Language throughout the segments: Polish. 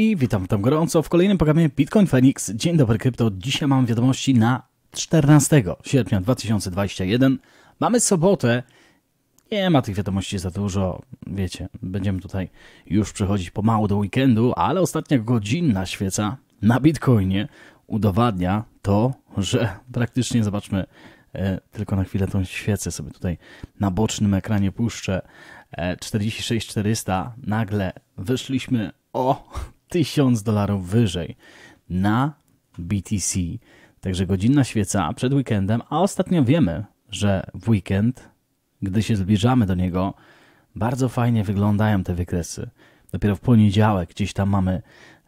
I witam tam gorąco w kolejnym programie Bitcoin Phoenix. Dzień dobry krypto. Dzisiaj mam wiadomości na 14 sierpnia 2021. Mamy sobotę. Nie ma tych wiadomości za dużo. Wiecie, będziemy tutaj już przechodzić pomału do weekendu, ale ostatnia godzinna świeca na Bitcoinie udowadnia to, że praktycznie zobaczmy e, tylko na chwilę tą świecę sobie tutaj na bocznym ekranie puszczę 46400 e, nagle wyszliśmy o 1000 dolarów wyżej na BTC. Także godzinna świeca przed weekendem, a ostatnio wiemy, że w weekend, gdy się zbliżamy do niego, bardzo fajnie wyglądają te wykresy. Dopiero w poniedziałek gdzieś tam mamy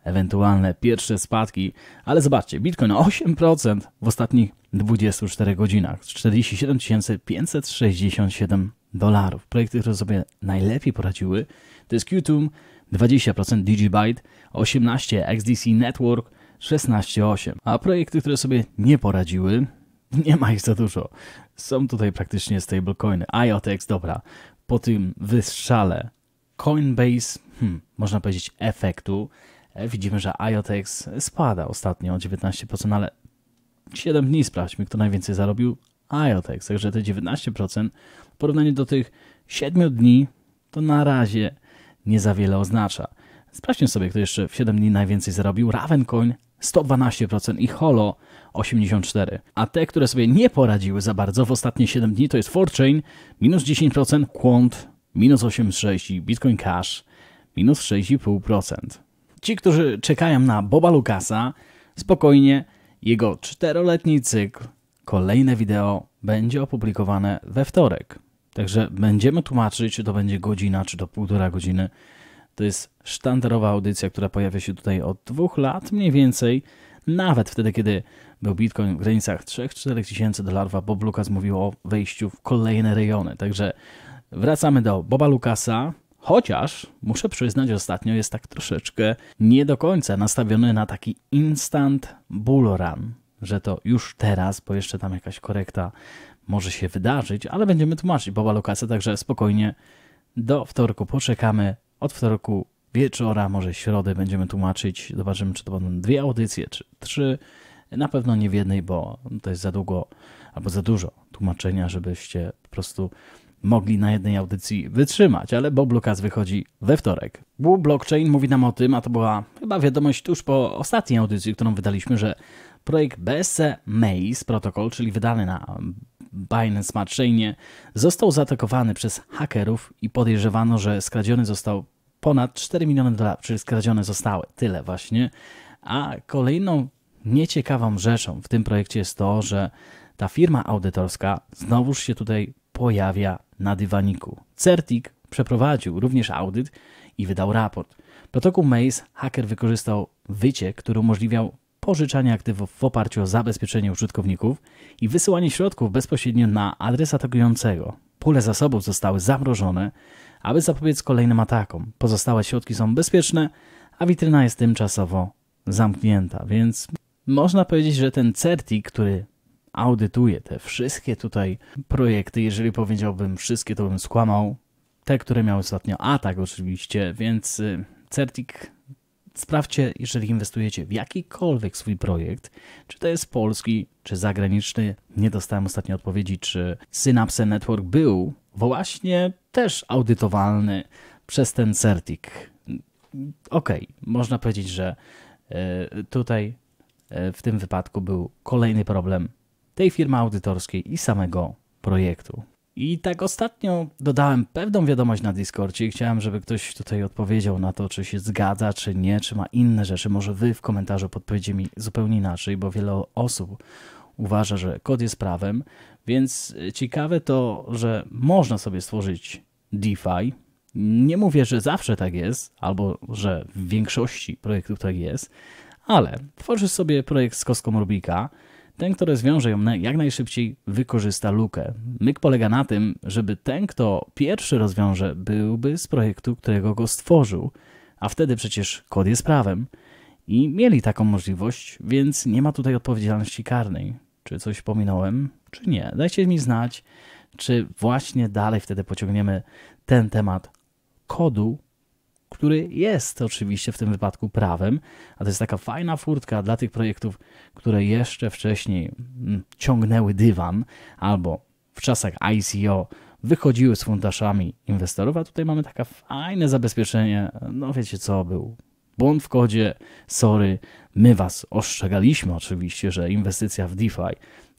ewentualne pierwsze spadki, ale zobaczcie, Bitcoin 8% w ostatnich 24 godzinach, 47 567 dolarów. Projekty, które sobie najlepiej poradziły, to jest Qtum, 20% DigiByte, 18% XDC Network, 16,8. A projekty, które sobie nie poradziły, nie ma ich za dużo. Są tutaj praktycznie stablecoiny. IOTX, dobra. Po tym wystrzale Coinbase, hmm, można powiedzieć efektu, e, widzimy, że IOTX spada ostatnio o 19%, ale 7 dni sprawdźmy, kto najwięcej zarobił IOTX. Także te 19% w porównaniu do tych 7 dni to na razie nie za wiele oznacza. Sprawdźmy sobie, kto jeszcze w 7 dni najwięcej zarobił. Ravencoin 112% i Holo 84%. A te, które sobie nie poradziły za bardzo w ostatnie 7 dni to jest Fortune minus 10%, Quant minus 8,6% i Bitcoin Cash minus 6,5%. Ci, którzy czekają na Boba Lukasa, spokojnie, jego czteroletni cykl, kolejne wideo będzie opublikowane we wtorek. Także będziemy tłumaczyć, czy to będzie godzina, czy to półtora godziny. To jest sztandarowa audycja, która pojawia się tutaj od dwóch lat mniej więcej. Nawet wtedy, kiedy był Bitcoin w granicach 3-4 tysięcy dolarów, a Bob Lucas mówił o wejściu w kolejne rejony. Także wracamy do Boba Lucasa, Chociaż muszę przyznać, ostatnio jest tak troszeczkę nie do końca nastawiony na taki instant bull run, że to już teraz, bo jeszcze tam jakaś korekta może się wydarzyć, ale będziemy tłumaczyć Boba Lukasa, także spokojnie do wtorku poczekamy. Od wtorku wieczora, może środy będziemy tłumaczyć. Zobaczymy, czy to będą dwie audycje, czy trzy. Na pewno nie w jednej, bo to jest za długo albo za dużo tłumaczenia, żebyście po prostu mogli na jednej audycji wytrzymać, ale Bob Lukas wychodzi we wtorek. Blue Blockchain mówi nam o tym, a to była chyba wiadomość tuż po ostatniej audycji, którą wydaliśmy, że projekt BSC e Maze Protocol, czyli wydany na Binance Smart Chainie, został zaatakowany przez hakerów i podejrzewano, że skradziony został ponad 4 miliony dolarów, czyli skradzione zostały tyle właśnie. A kolejną nieciekawą rzeczą w tym projekcie jest to, że ta firma audytorska znowuż się tutaj pojawia na dywaniku. Certik przeprowadził również audyt i wydał raport. W protokół Maze haker wykorzystał wyciek, który umożliwiał pożyczanie aktywów w oparciu o zabezpieczenie użytkowników i wysyłanie środków bezpośrednio na adres atakującego. Pule zasobów zostały zamrożone, aby zapobiec kolejnym atakom. Pozostałe środki są bezpieczne, a witryna jest tymczasowo zamknięta, więc można powiedzieć, że ten Certik, który audytuje te wszystkie tutaj projekty, jeżeli powiedziałbym wszystkie, to bym skłamał. Te, które miały ostatnio atak oczywiście, więc y, CERTIK Sprawdźcie, jeżeli inwestujecie w jakikolwiek swój projekt, czy to jest polski, czy zagraniczny. Nie dostałem ostatnio odpowiedzi, czy Synapse Network był właśnie też audytowalny przez ten Certik. Okej, okay, można powiedzieć, że e, tutaj e, w tym wypadku był kolejny problem tej firmy audytorskiej i samego projektu. I tak ostatnio dodałem pewną wiadomość na Discordzie i chciałem, żeby ktoś tutaj odpowiedział na to, czy się zgadza, czy nie, czy ma inne rzeczy. Może wy w komentarzu podpowiecie mi zupełnie inaczej, bo wiele osób uważa, że kod jest prawem. Więc e, ciekawe to, że można sobie stworzyć DeFi. Nie mówię, że zawsze tak jest, albo że w większości projektów tak jest, ale tworzysz sobie projekt z kostką Rubika, ten, kto rozwiąże ją jak najszybciej, wykorzysta lukę. Myk polega na tym, żeby ten, kto pierwszy rozwiąże, byłby z projektu, którego go stworzył, a wtedy przecież kod jest prawem. I mieli taką możliwość, więc nie ma tutaj odpowiedzialności karnej. Czy coś pominąłem, czy nie? Dajcie mi znać, czy właśnie dalej wtedy pociągniemy ten temat kodu który jest oczywiście w tym wypadku prawem, a to jest taka fajna furtka dla tych projektów, które jeszcze wcześniej mm, ciągnęły dywan albo w czasach ICO wychodziły z funduszami inwestorów, a tutaj mamy takie fajne zabezpieczenie, no wiecie co, był błąd w kodzie, sorry, my was ostrzegaliśmy oczywiście, że inwestycja w DeFi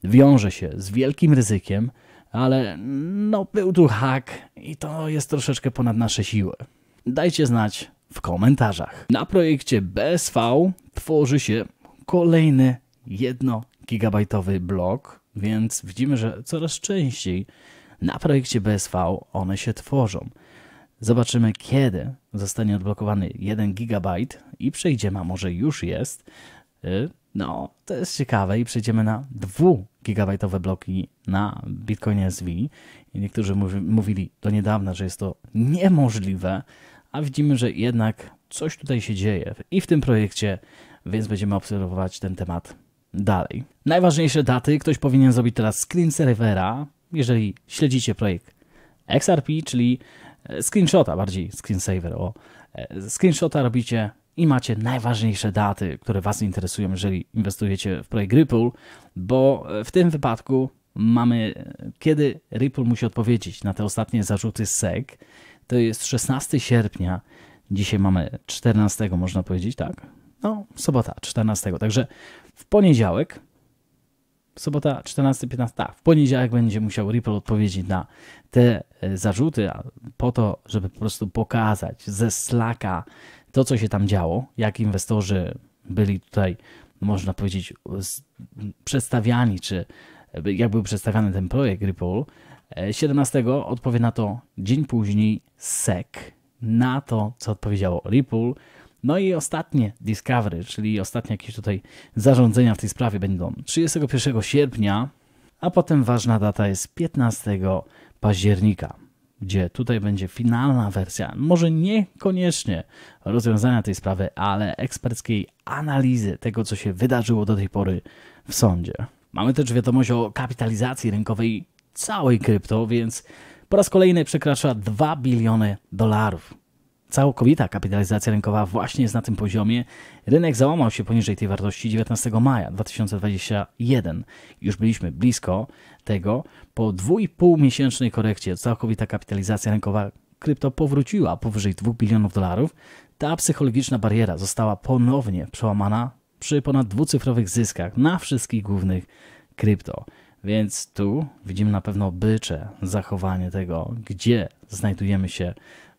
wiąże się z wielkim ryzykiem, ale no był tu hak i to jest troszeczkę ponad nasze siły. Dajcie znać w komentarzach. Na projekcie BSV tworzy się kolejny 1 gigabajtowy blok, więc widzimy, że coraz częściej na projekcie BSV one się tworzą. Zobaczymy, kiedy zostanie odblokowany 1 GB i przejdziemy, a może już jest. Y, no, to jest ciekawe i przejdziemy na 2 gigabajtowe bloki na Bitcoin SV. niektórzy mówili do niedawna, że jest to niemożliwe a widzimy, że jednak coś tutaj się dzieje i w tym projekcie, więc będziemy obserwować ten temat dalej. Najważniejsze daty, ktoś powinien zrobić teraz screen serwera, jeżeli śledzicie projekt XRP, czyli e, screenshota, bardziej screensaver, o, e, screenshota robicie i macie najważniejsze daty, które Was interesują, jeżeli inwestujecie w projekt Ripple, bo e, w tym wypadku mamy, kiedy Ripple musi odpowiedzieć na te ostatnie zarzuty SEC, to jest 16 sierpnia. Dzisiaj mamy 14, można powiedzieć, tak? No, sobota 14. Także w poniedziałek, sobota 14, 15, tak, w poniedziałek będzie musiał Ripple odpowiedzieć na te e, zarzuty, po to, żeby po prostu pokazać ze slaka to, co się tam działo, jak inwestorzy byli tutaj, można powiedzieć, przedstawiani, czy e, jak był przedstawiany ten projekt Ripple, 17 e, odpowie na to dzień później SEC, na to, co odpowiedziało Ripple. No i ostatnie Discovery, czyli ostatnie jakieś tutaj zarządzenia w tej sprawie będą 31 sierpnia, a potem ważna data jest 15 października, gdzie tutaj będzie finalna wersja, może niekoniecznie rozwiązania tej sprawy, ale eksperckiej analizy tego, co się wydarzyło do tej pory w sądzie. Mamy też wiadomość o kapitalizacji rynkowej całej krypto, więc po raz kolejny przekracza 2 biliony dolarów. Całkowita kapitalizacja rynkowa właśnie jest na tym poziomie. Rynek załamał się poniżej tej wartości 19 maja 2021. Już byliśmy blisko tego. Po 2,5 miesięcznej korekcie całkowita kapitalizacja rynkowa krypto powróciła powyżej 2 bilionów dolarów. Ta psychologiczna bariera została ponownie przełamana przy ponad dwucyfrowych zyskach na wszystkich głównych krypto. Więc tu widzimy na pewno bycze zachowanie tego, gdzie znajdujemy się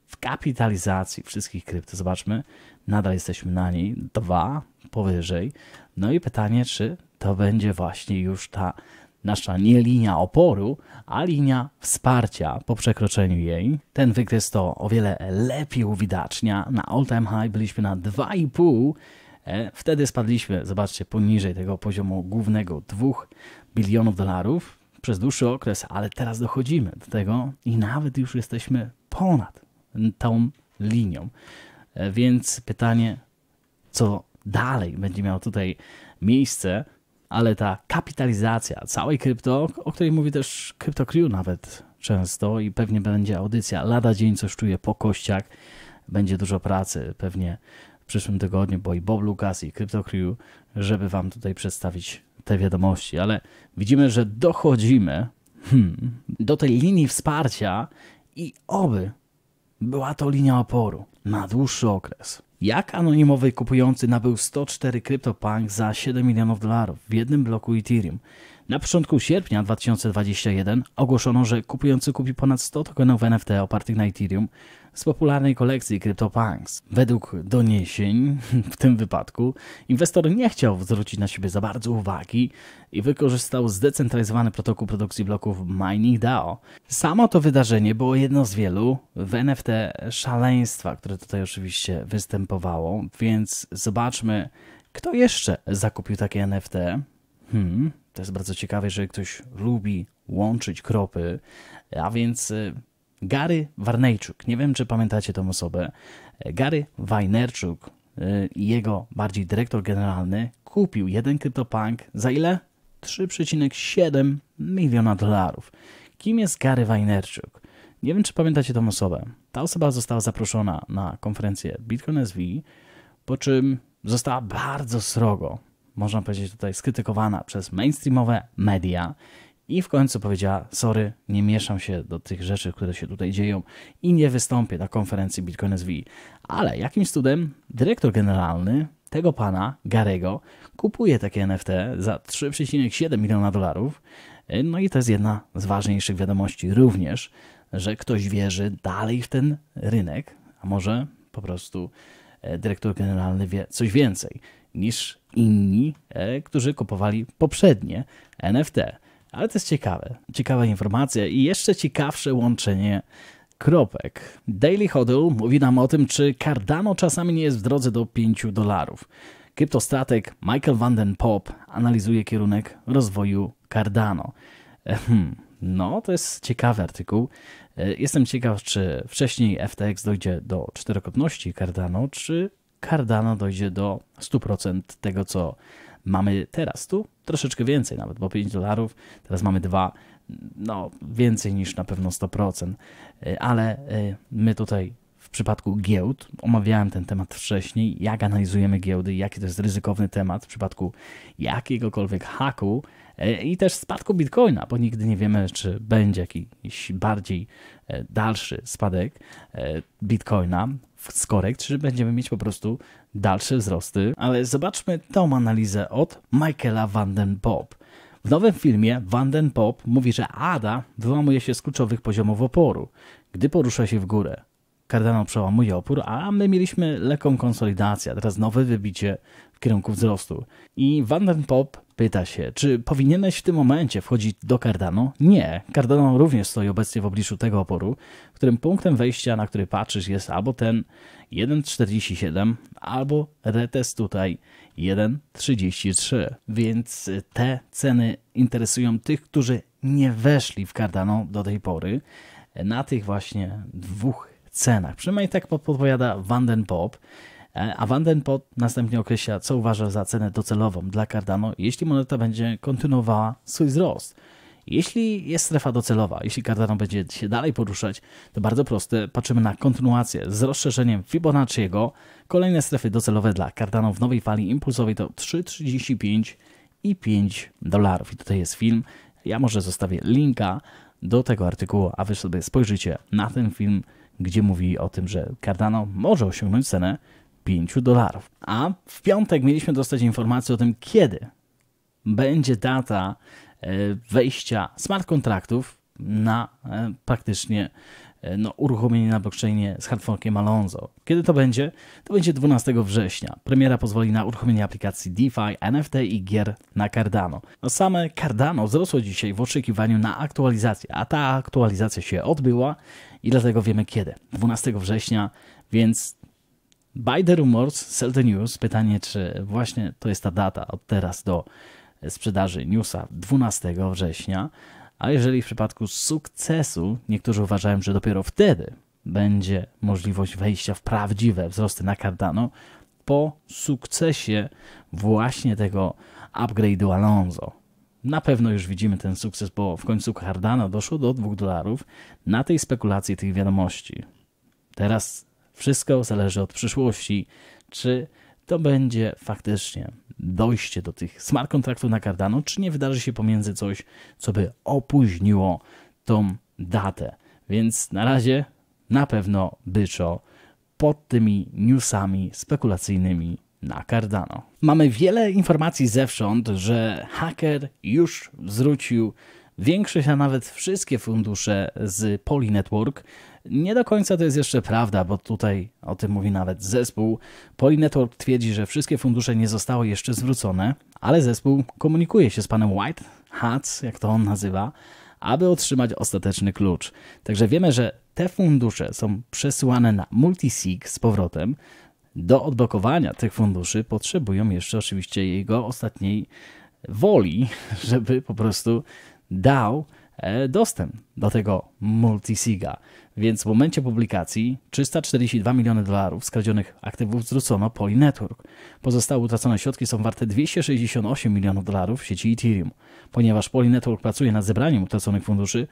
w kapitalizacji wszystkich krypt. Zobaczmy, nadal jesteśmy na niej, dwa powyżej. No i pytanie, czy to będzie właśnie już ta nasza nie linia oporu, a linia wsparcia po przekroczeniu jej. Ten wykres to o wiele lepiej uwidacznia. Na all time high byliśmy na 2,5 E, wtedy spadliśmy, zobaczcie, poniżej tego poziomu głównego 2 bilionów dolarów przez dłuższy okres, ale teraz dochodzimy do tego i nawet już jesteśmy ponad tą linią. E, więc pytanie, co dalej będzie miało tutaj miejsce, ale ta kapitalizacja całej krypto, o której mówi też Crypto nawet często i pewnie będzie audycja, lada dzień coś czuję po kościach, będzie dużo pracy, pewnie w przyszłym tygodniu, bo i Bob Lucas i CryptoCrew, żeby Wam tutaj przedstawić te wiadomości. Ale widzimy, że dochodzimy hmm, do tej linii wsparcia i oby była to linia oporu na dłuższy okres. Jak anonimowy kupujący nabył 104 CryptoPunk za 7 milionów dolarów w jednym bloku Ethereum? Na początku sierpnia 2021 ogłoszono, że kupujący kupi ponad 100 tokenów NFT opartych na Ethereum z popularnej kolekcji CryptoPunks. Według doniesień w tym wypadku inwestor nie chciał zwrócić na siebie za bardzo uwagi i wykorzystał zdecentralizowany protokół produkcji bloków Mining DAO. Samo to wydarzenie było jedno z wielu w NFT szaleństwa, które tutaj oczywiście występowało, więc zobaczmy, kto jeszcze zakupił takie NFT. Hmm, to jest bardzo ciekawe, jeżeli ktoś lubi łączyć kropy, a więc y, Gary Warnejczuk. Nie wiem, czy pamiętacie tą osobę. Gary Wajnerczuk i y, jego bardziej dyrektor generalny kupił jeden CryptoPunk za ile? 3,7 miliona dolarów. Kim jest Gary Wajnerczuk? Nie wiem, czy pamiętacie tą osobę. Ta osoba została zaproszona na konferencję Bitcoin SV, po czym została bardzo srogo, można powiedzieć tutaj, skrytykowana przez mainstreamowe media i w końcu powiedziała: Sorry, nie mieszam się do tych rzeczy, które się tutaj dzieją i nie wystąpię na konferencji Bitcoin SV. Ale jakimś cudem dyrektor generalny tego pana, Garego, kupuje takie NFT za 3,7 miliona dolarów. No i to jest jedna z ważniejszych wiadomości również, że ktoś wierzy dalej w ten rynek, a może po prostu e, dyrektor generalny wie coś więcej niż inni, e, którzy kupowali poprzednie NFT. Ale to jest ciekawe. Ciekawa informacja i jeszcze ciekawsze łączenie kropek. Daily Hodl mówi nam o tym, czy Cardano czasami nie jest w drodze do 5 dolarów. Kryptostatek Michael van den Pop analizuje kierunek rozwoju Cardano. Ehm, no, to jest ciekawy artykuł. E, jestem ciekaw, czy wcześniej FTX dojdzie do czterokrotności Cardano, czy Cardano dojdzie do 100% tego, co mamy teraz. Tu troszeczkę więcej nawet, bo 5 dolarów, teraz mamy 2, no więcej niż na pewno 100%, e, ale e, my tutaj w przypadku giełd, omawiałem ten temat wcześniej, jak analizujemy giełdy, jaki to jest ryzykowny temat w przypadku jakiegokolwiek haku e, i też spadku bitcoina, bo nigdy nie wiemy, czy będzie jakiś bardziej dalszy spadek bitcoina w skorek, czy będziemy mieć po prostu dalsze wzrosty, ale zobaczmy tą analizę od Michaela Vanden Bob. W nowym filmie Vanden Bob mówi, że Ada wyłamuje się z kluczowych poziomów oporu, gdy porusza się w górę. Cardano przełamuje opór, a my mieliśmy lekką konsolidację, teraz nowe wybicie w kierunku wzrostu. I Vanden Pop Pyta się, czy powinieneś w tym momencie wchodzić do Cardano? Nie. Cardano również stoi obecnie w obliczu tego oporu, którym punktem wejścia, na który patrzysz, jest albo ten 1.47, albo retest tutaj 1.33. Więc y, te ceny interesują tych, którzy nie weszli w Cardano do tej pory na tych właśnie dwóch cenach. Przynajmniej tak podpowiada Vanden Pop. E, a Vandenpot następnie określa, co uważa za cenę docelową dla Cardano, jeśli moneta będzie kontynuowała swój wzrost. Jeśli jest strefa docelowa, jeśli Cardano będzie się dalej poruszać, to bardzo proste, patrzymy na kontynuację z rozszerzeniem Fibonacciego. Kolejne strefy docelowe dla Cardano w nowej fali impulsowej to 3,35 i 5 dolarów. I tutaj jest film. Ja może zostawię linka do tego artykułu, a wy sobie spojrzycie na ten film, gdzie mówi o tym, że Cardano może osiągnąć cenę 5 dolarów. A w piątek mieliśmy dostać informację o tym, kiedy będzie data e, wejścia smart kontraktów na e, praktycznie e, no, uruchomienie na blockchainie z hardforkiem Alonso. Kiedy to będzie? To będzie 12 września. Premiera pozwoli na uruchomienie aplikacji DeFi, NFT i gier na Cardano. No, same Cardano wzrosło dzisiaj w oczekiwaniu na aktualizację, a ta aktualizacja się odbyła i dlatego wiemy kiedy. 12 września, więc by the rumors, sell the news. Pytanie, czy właśnie to jest ta data od teraz do e, sprzedaży newsa 12 września. A jeżeli w przypadku sukcesu, niektórzy uważają, że dopiero wtedy będzie możliwość wejścia w prawdziwe wzrosty na Cardano po sukcesie właśnie tego upgrade'u Alonso. Na pewno już widzimy ten sukces, bo w końcu Cardano doszło do 2 dolarów na tej spekulacji tych wiadomości. Teraz wszystko zależy od przyszłości, czy to będzie faktycznie dojście do tych smart kontraktów na Cardano, czy nie wydarzy się pomiędzy coś, co by opóźniło tą datę. Więc na razie na pewno byczo pod tymi newsami spekulacyjnymi na Cardano. Mamy wiele informacji zewsząd, że haker już zwrócił większość, a nawet wszystkie fundusze z Poly Network nie do końca to jest jeszcze prawda, bo tutaj o tym mówi nawet zespół. Polynetwork twierdzi, że wszystkie fundusze nie zostały jeszcze zwrócone, ale zespół komunikuje się z panem White, Hats, jak to on nazywa, aby otrzymać ostateczny klucz. Także wiemy, że te fundusze są przesyłane na multisig z powrotem. Do odblokowania tych funduszy potrzebują jeszcze oczywiście jego ostatniej woli, żeby po prostu dał e, dostęp do tego multisiga. Więc w momencie publikacji 342 miliony dolarów skradzionych aktywów zwrócono Poly Network. Pozostałe utracone środki są warte 268 milionów dolarów w sieci Ethereum. Ponieważ Poly Network pracuje nad zebraniem utraconych funduszy,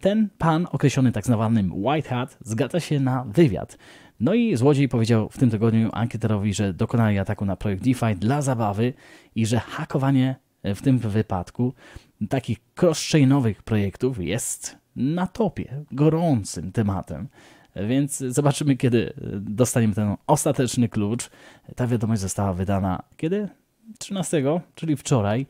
ten pan, określony tak zwanym White Hat, zgadza się na wywiad. No i złodziej powiedział w tym tygodniu ankieterowi, że dokonali ataku na projekt DeFi dla zabawy i że hakowanie w tym wypadku takich cross-chainowych projektów jest na topie, gorącym tematem. Więc zobaczymy, kiedy dostaniemy ten ostateczny klucz. Ta wiadomość została wydana kiedy? 13, czyli wczoraj.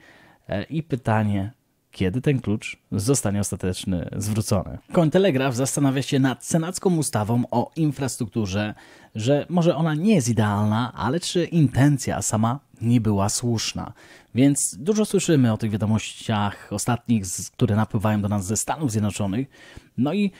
I pytanie, kiedy ten klucz zostanie ostateczny zwrócony. Kontelegraf zastanawia się nad senacką ustawą o infrastrukturze że może ona nie jest idealna, ale czy intencja sama nie była słuszna. Więc dużo słyszymy o tych wiadomościach ostatnich, które napływają do nas ze Stanów Zjednoczonych. No i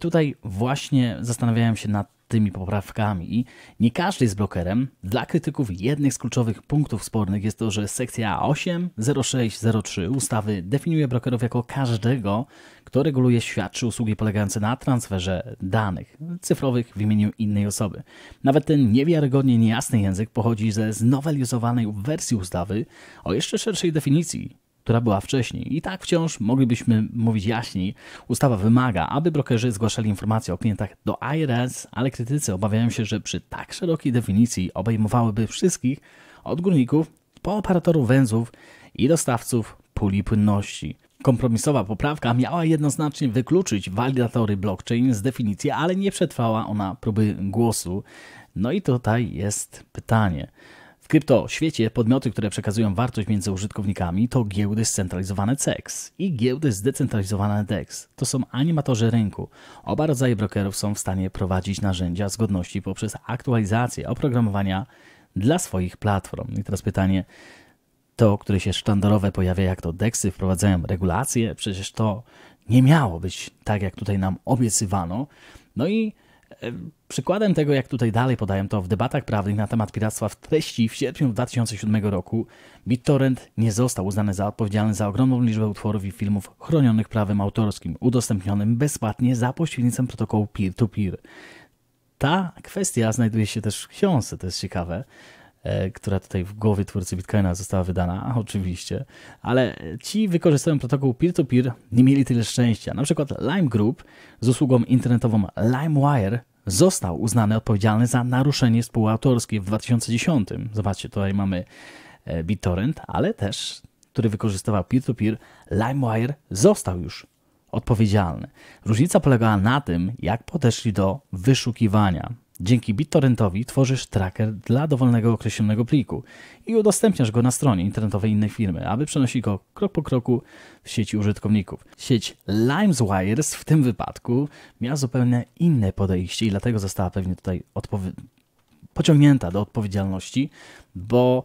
tutaj właśnie zastanawiałem się nad tymi poprawkami. I nie każdy jest blokerem. Dla krytyków jednych z kluczowych punktów spornych jest to, że sekcja 80603 ustawy definiuje brokerów jako każdego, kto reguluje świadczy usługi polegające na transferze danych cyfrowych w imieniu innej osoby. Nawet ten niewiarygodnie niejasny język pochodzi ze znowelizowanej wersji ustawy o jeszcze szerszej definicji, która była wcześniej. I tak wciąż moglibyśmy mówić jaśniej. Ustawa wymaga, aby brokerzy zgłaszali informacje o klientach do IRS, ale krytycy obawiają się, że przy tak szerokiej definicji obejmowałyby wszystkich od górników po operatorów węzłów i dostawców puli płynności. Kompromisowa poprawka miała jednoznacznie wykluczyć walidatory blockchain z definicji, ale nie przetrwała ona próby głosu. No i tutaj jest pytanie. W krypto świecie podmioty, które przekazują wartość między użytkownikami, to giełdy scentralizowane CEX i giełdy zdecentralizowane DEX. To są animatorzy rynku. Oba rodzaje brokerów są w stanie prowadzić narzędzia zgodności poprzez aktualizację oprogramowania dla swoich platform. I teraz pytanie, to, które się sztandarowe pojawia, jak to deksy wprowadzają regulacje, przecież to nie miało być tak, jak tutaj nam obiecywano. No i e, Przykładem tego, jak tutaj dalej podaję to w debatach prawnych na temat piractwa w treści w sierpniu 2007 roku, BitTorrent nie został uznany za odpowiedzialny za ogromną liczbę utworów i filmów chronionych prawem autorskim, udostępnionym bezpłatnie za pośrednictwem protokołu peer-to-peer. -peer. Ta kwestia znajduje się też w książce, to jest ciekawe, E, która tutaj w głowie twórcy Bitcoina została wydana, oczywiście, ale ci wykorzystują protokół peer-to-peer, nie mieli tyle szczęścia. Na przykład Lime Group z usługą internetową LimeWire został uznany odpowiedzialny za naruszenie współautorskie w 2010. Zobaczcie, tutaj mamy e, BitTorrent, ale też, który wykorzystywał peer-to-peer, -peer, LimeWire został już odpowiedzialny. Różnica polegała na tym, jak podeszli do wyszukiwania. Dzięki BitTorrentowi tworzysz tracker dla dowolnego określonego pliku i udostępniasz go na stronie internetowej innej firmy, aby przenosić go krok po kroku w sieci użytkowników. Sieć LimeWire w tym wypadku miała zupełnie inne podejście i dlatego została pewnie tutaj pociągnięta do odpowiedzialności, bo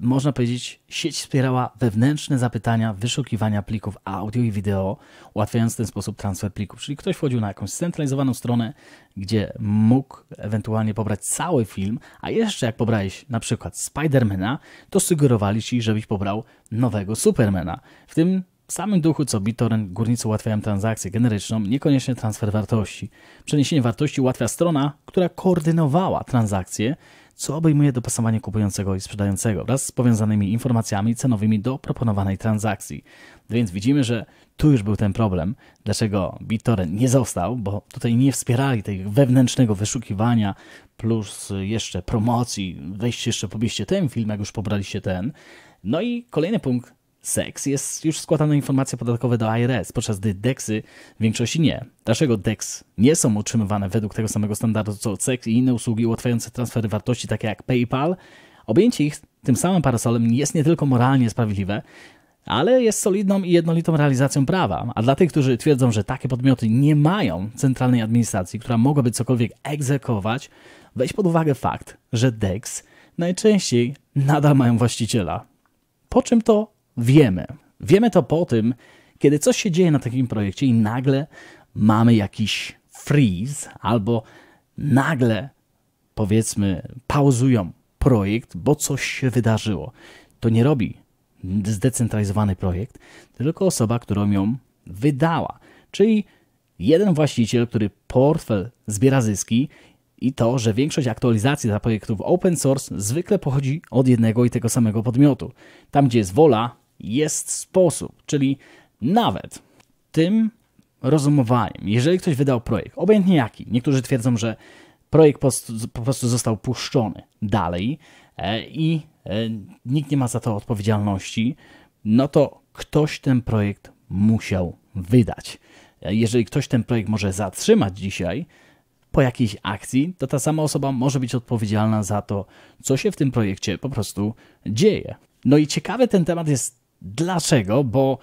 można powiedzieć, sieć wspierała wewnętrzne zapytania wyszukiwania plików audio i wideo, ułatwiając w ten sposób transfer plików. Czyli ktoś wchodził na jakąś centralizowaną stronę, gdzie mógł ewentualnie pobrać cały film, a jeszcze jak pobrałeś na przykład Spidermana, to sugerowali ci, żebyś pobrał nowego Supermana. W tym w samym duchu co BitTorrent górnicy ułatwiają transakcję generyczną, niekoniecznie transfer wartości. Przeniesienie wartości ułatwia strona, która koordynowała transakcję, co obejmuje dopasowanie kupującego i sprzedającego wraz z powiązanymi informacjami cenowymi do proponowanej transakcji. Więc widzimy, że tu już był ten problem, dlaczego BitTorrent nie został, bo tutaj nie wspierali tego wewnętrznego wyszukiwania plus jeszcze promocji, wejście jeszcze, pobieście ten film, jak już pobraliście ten. No i kolejny punkt SEX jest już składane informacje podatkowe do IRS, podczas gdy DEXy w większości nie. Dlaczego DEX nie są utrzymywane według tego samego standardu co SEX i inne usługi ułatwiające transfery wartości, takie jak PayPal? Objęcie ich tym samym parasolem jest nie tylko moralnie sprawiedliwe, ale jest solidną i jednolitą realizacją prawa. A dla tych, którzy twierdzą, że takie podmioty nie mają centralnej administracji, która mogłaby cokolwiek egzekwować, weź pod uwagę fakt, że DEX najczęściej nadal mają właściciela. Po czym to wiemy. Wiemy to po tym, kiedy coś się dzieje na takim projekcie i nagle mamy jakiś freeze albo nagle powiedzmy pauzują projekt, bo coś się wydarzyło. To nie robi zdecentralizowany projekt, tylko osoba, którą ją wydała. Czyli jeden właściciel, który portfel zbiera zyski i to, że większość aktualizacji dla projektów open source zwykle pochodzi od jednego i tego samego podmiotu. Tam, gdzie jest wola, jest sposób, czyli nawet tym rozumowaniem, jeżeli ktoś wydał projekt, obojętnie jaki, niektórzy twierdzą, że projekt po prostu, został puszczony dalej e, i e, nikt nie ma za to odpowiedzialności, no to ktoś ten projekt musiał wydać. E, jeżeli ktoś ten projekt może zatrzymać dzisiaj po jakiejś akcji, to ta sama osoba może być odpowiedzialna za to, co się w tym projekcie po prostu dzieje. No i ciekawy ten temat jest Dlaczego? Bo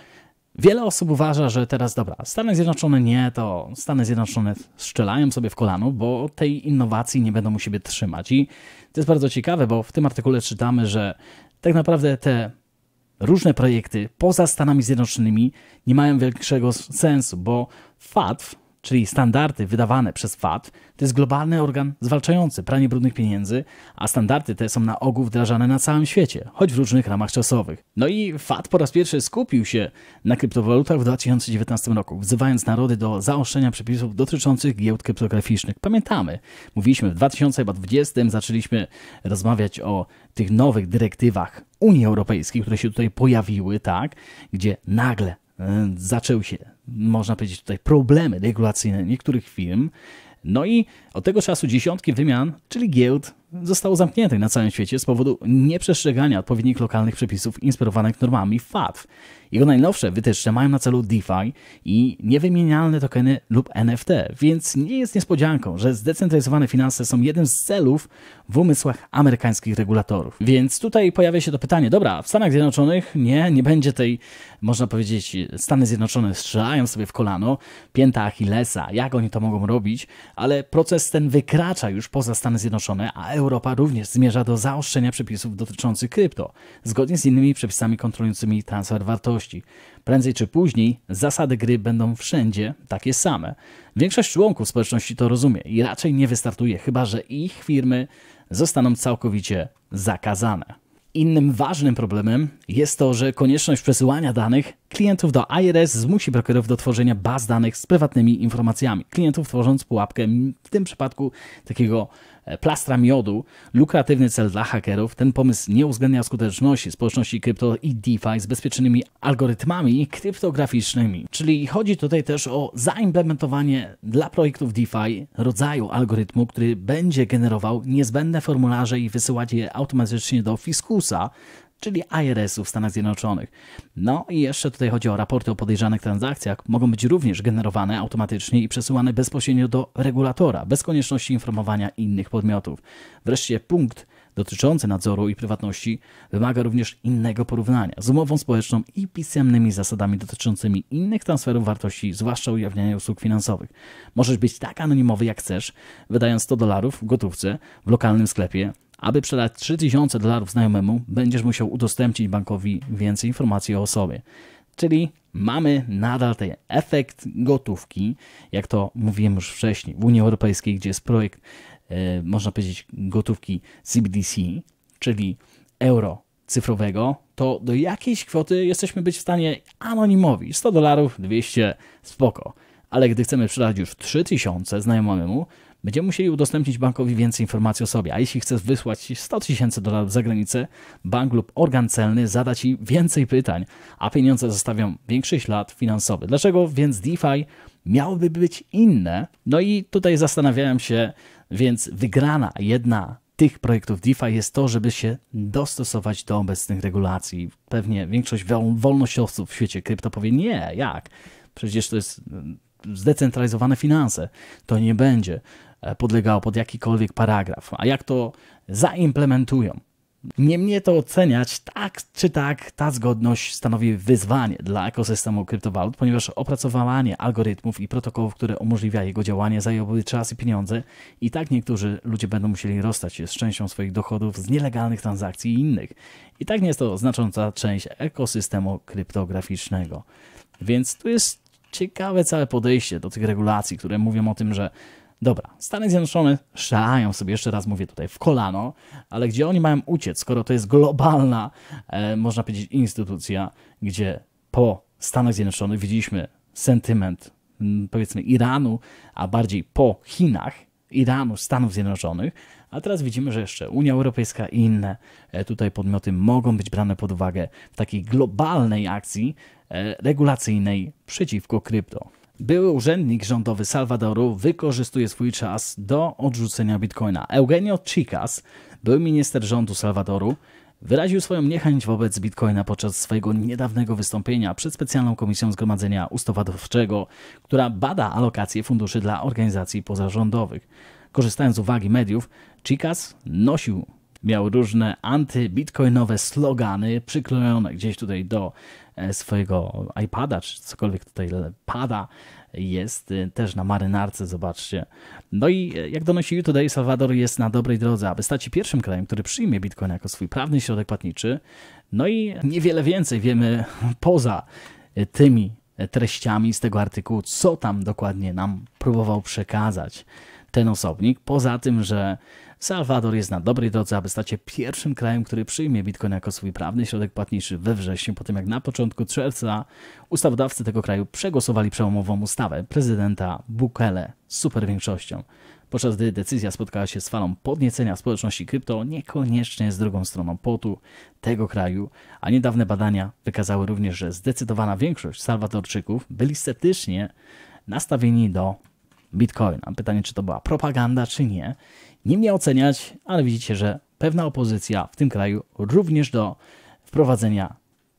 wiele osób uważa, że teraz, dobra, Stany Zjednoczone nie, to Stany Zjednoczone strzelają sobie w kolano, bo tej innowacji nie będą u siebie trzymać. I to jest bardzo ciekawe, bo w tym artykule czytamy, że tak naprawdę te różne projekty poza Stanami Zjednoczonymi nie mają większego sensu, bo FATF, czyli standardy wydawane przez FAT, to jest globalny organ zwalczający pranie brudnych pieniędzy, a standardy te są na ogół wdrażane na całym świecie, choć w różnych ramach czasowych. No i FAT po raz pierwszy skupił się na kryptowalutach w 2019 roku, wzywając narody do zaostrzenia przepisów dotyczących giełd kryptograficznych. Pamiętamy, mówiliśmy w 2020 zaczęliśmy rozmawiać o tych nowych dyrektywach Unii Europejskiej, które się tutaj pojawiły, tak, gdzie nagle E, zaczęły się, można powiedzieć tutaj, problemy regulacyjne niektórych firm. No i od tego czasu dziesiątki wymian, czyli giełd, zostało zamkniętych na całym świecie z powodu nieprzestrzegania odpowiednich lokalnych przepisów inspirowanych normami FATF. Jego najnowsze wytyczne mają na celu DeFi i niewymienialne tokeny lub NFT, więc nie jest niespodzianką, że zdecentralizowane finanse są jednym z celów w umysłach amerykańskich regulatorów. Więc tutaj pojawia się to pytanie, dobra, w Stanach Zjednoczonych nie, nie będzie tej, można powiedzieć, Stany Zjednoczone strzelają sobie w kolano, pięta Achillesa, jak oni to mogą robić, ale proces ten wykracza już poza Stany Zjednoczone, a Europa również zmierza do zaostrzenia przepisów dotyczących krypto, zgodnie z innymi przepisami kontrolującymi transfer wartości przyszłości. Prędzej czy później zasady gry będą wszędzie takie same. Większość członków społeczności to rozumie i raczej nie wystartuje, chyba że ich firmy zostaną całkowicie zakazane. Innym ważnym problemem jest to, że konieczność przesyłania danych klientów do IRS zmusi brokerów do tworzenia baz danych z prywatnymi informacjami klientów, tworząc pułapkę w tym przypadku takiego E, plastra miodu, lukratywny cel dla hakerów, ten pomysł nie uwzględnia skuteczności społeczności krypto i DeFi z bezpiecznymi algorytmami kryptograficznymi. Czyli chodzi tutaj też o zaimplementowanie dla projektów DeFi rodzaju algorytmu, który będzie generował niezbędne formularze i wysyłać je automatycznie do fiskusa, czyli IRS-u w Stanach Zjednoczonych. No i jeszcze tutaj chodzi o raporty o podejrzanych transakcjach. Mogą być również generowane automatycznie i przesyłane bezpośrednio do regulatora, bez konieczności informowania innych podmiotów. Wreszcie punkt dotyczący nadzoru i prywatności wymaga również innego porównania z umową społeczną i pisemnymi zasadami dotyczącymi innych transferów wartości, zwłaszcza ujawniania usług finansowych. Możesz być tak anonimowy jak chcesz, wydając 100 dolarów w gotówce w lokalnym sklepie aby przelać 3000 dolarów znajomemu, będziesz musiał udostępnić bankowi więcej informacji o sobie. Czyli mamy nadal ten efekt gotówki, jak to mówiłem już wcześniej, w Unii Europejskiej, gdzie jest projekt, e, można powiedzieć, gotówki CBDC, czyli euro cyfrowego, to do jakiejś kwoty jesteśmy być w stanie anonimowi. 100 dolarów, 200, spoko. Ale gdy chcemy przelać już 3000 znajomemu, Będziemy musieli udostępnić bankowi więcej informacji o sobie, a jeśli chcesz wysłać 100 tysięcy dolarów za granicę, bank lub organ celny zada Ci więcej pytań, a pieniądze zostawią większy ślad finansowy. Dlaczego więc DeFi miałoby być inne? No i tutaj zastanawiałem się, więc wygrana jedna tych projektów DeFi jest to, żeby się dostosować do obecnych regulacji. Pewnie większość wolnościowców w świecie krypto powie nie, jak? Przecież to jest mm, zdecentralizowane finanse. To nie będzie. E, podlegało pod jakikolwiek paragraf, a jak to zaimplementują. Nie mnie to oceniać, tak czy tak ta zgodność stanowi wyzwanie dla ekosystemu kryptowalut, ponieważ opracowanie algorytmów i protokołów, które umożliwia jego działanie, zajęłoby czas i pieniądze i tak niektórzy ludzie będą musieli rozstać się z częścią swoich dochodów z nielegalnych transakcji i innych. I tak nie jest to znacząca część ekosystemu kryptograficznego. Więc tu jest ciekawe całe podejście do tych regulacji, które mówią o tym, że Dobra, Stany Zjednoczone szalają sobie, jeszcze raz mówię tutaj, w kolano, ale gdzie oni mają uciec, skoro to jest globalna, e, można powiedzieć, instytucja, gdzie po Stanach Zjednoczonych widzieliśmy sentyment, powiedzmy, Iranu, a bardziej po Chinach, Iranu, Stanów Zjednoczonych, a teraz widzimy, że jeszcze Unia Europejska i inne e, tutaj podmioty mogą być brane pod uwagę w takiej globalnej akcji e, regulacyjnej przeciwko krypto. Były urzędnik rządowy Salwadoru wykorzystuje swój czas do odrzucenia bitcoina. Eugenio Chicas, były minister rządu Salwadoru, wyraził swoją niechęć wobec bitcoina podczas swojego niedawnego wystąpienia przed specjalną komisją Zgromadzenia Ustawodawczego, która bada alokację funduszy dla organizacji pozarządowych. Korzystając z uwagi mediów, Chicas nosił miał różne antybitcoinowe slogany przyklejone gdzieś tutaj do E, swojego iPada, czy cokolwiek tutaj pada, jest e, też na marynarce, zobaczcie. No i e, jak donosi Today, Salwador jest na dobrej drodze, aby stać się pierwszym krajem, który przyjmie Bitcoin jako swój prawny środek płatniczy. No i niewiele więcej wiemy poza tymi treściami z tego artykułu, co tam dokładnie nam próbował przekazać ten osobnik. Poza tym, że Salwador jest na dobrej drodze, aby stać się pierwszym krajem, który przyjmie Bitcoin jako swój prawny środek płatniczy we wrześniu, po tym jak na początku czerwca ustawodawcy tego kraju przegłosowali przełomową ustawę prezydenta Bukele z superwiększością. Podczas gdy decyzja spotkała się z falą podniecenia społeczności krypto, niekoniecznie z drugą stroną potu tego kraju, a niedawne badania wykazały również, że zdecydowana większość Salwadorczyków byli sceptycznie nastawieni do Bitcoina. Pytanie, czy to była propaganda, czy nie. Nie mnie oceniać, ale widzicie, że pewna opozycja w tym kraju również do wprowadzenia